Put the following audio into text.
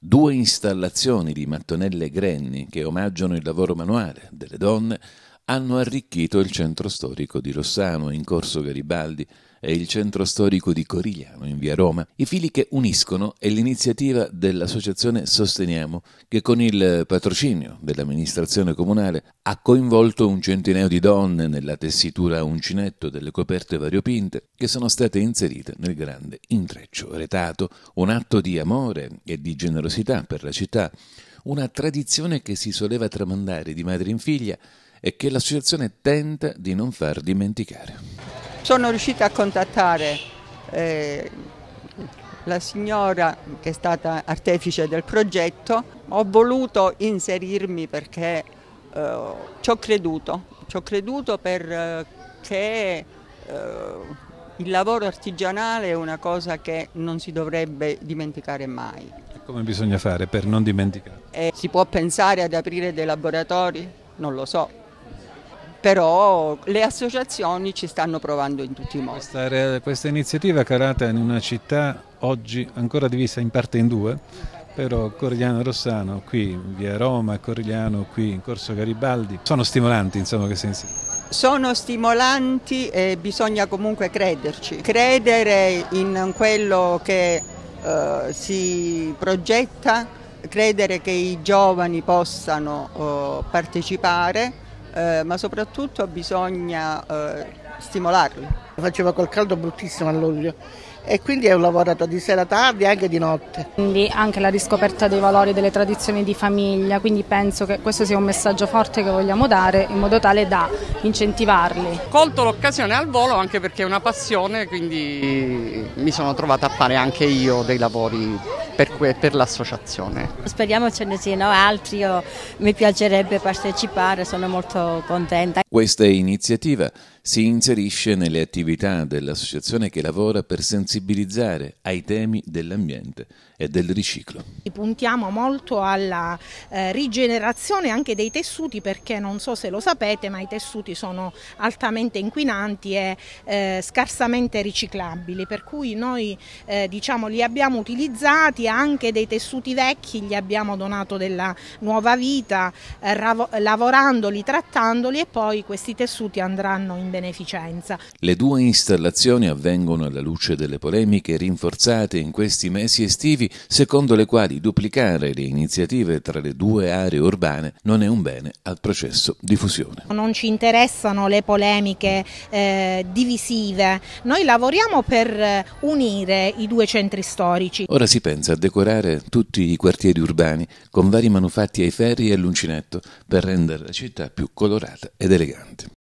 Due installazioni di mattonelle grenni che omaggiano il lavoro manuale delle donne hanno arricchito il centro storico di Rossano in corso Garibaldi e il centro storico di Corigliano in via Roma. I fili che uniscono è l'iniziativa dell'associazione Sosteniamo che con il patrocinio dell'amministrazione comunale ha coinvolto un centinaio di donne nella tessitura a uncinetto delle coperte variopinte che sono state inserite nel grande intreccio retato, un atto di amore e di generosità per la città, una tradizione che si soleva tramandare di madre in figlia e che l'associazione tenta di non far dimenticare. Sono riuscita a contattare eh, la signora che è stata artefice del progetto, ho voluto inserirmi perché eh, ci ho creduto, ci ho creduto perché eh, eh, il lavoro artigianale è una cosa che non si dovrebbe dimenticare mai. come bisogna fare per non dimenticare? E eh, si può pensare ad aprire dei laboratori? Non lo so, però le associazioni ci stanno provando in tutti i modi. Questa, questa iniziativa è calata in una città oggi ancora divisa in parte in due, però Corigliano Rossano qui, via Roma, Corigliano qui in Corso Garibaldi, sono stimolanti insomma che sensi? Sono stimolanti e bisogna comunque crederci, credere in quello che eh, si progetta, credere che i giovani possano eh, partecipare eh, ma soprattutto bisogna eh, stimolarli. Faceva quel caldo bruttissimo a luglio e quindi ho lavorato di sera tardi e anche di notte. Quindi anche la riscoperta dei valori, e delle tradizioni di famiglia, quindi penso che questo sia un messaggio forte che vogliamo dare in modo tale da incentivarli. Colto l'occasione al volo anche perché è una passione, quindi mi sono trovata a fare anche io dei lavori per, que, per l'associazione. Speriamo ce ne siano altri, io, mi piacerebbe partecipare, sono molto contenta. Questa iniziativa si inserisce nelle attività dell'associazione che lavora per sensibilizzare ai temi dell'ambiente e del riciclo. Puntiamo molto alla eh, rigenerazione anche dei tessuti perché non so se lo sapete ma i tessuti sono altamente inquinanti e eh, scarsamente riciclabili per cui noi eh, diciamo, li abbiamo utilizzati anche dei tessuti vecchi gli abbiamo donato della nuova vita, eh, lavorandoli, trattandoli e poi questi tessuti andranno in beneficenza. Le due installazioni avvengono alla luce delle polemiche rinforzate in questi mesi estivi, secondo le quali duplicare le iniziative tra le due aree urbane non è un bene al processo di fusione. Non ci interessano le polemiche eh, divisive, noi lavoriamo per eh, unire i due centri storici. Ora si pensa per decorare tutti i quartieri urbani con vari manufatti ai ferri e all'uncinetto per rendere la città più colorata ed elegante.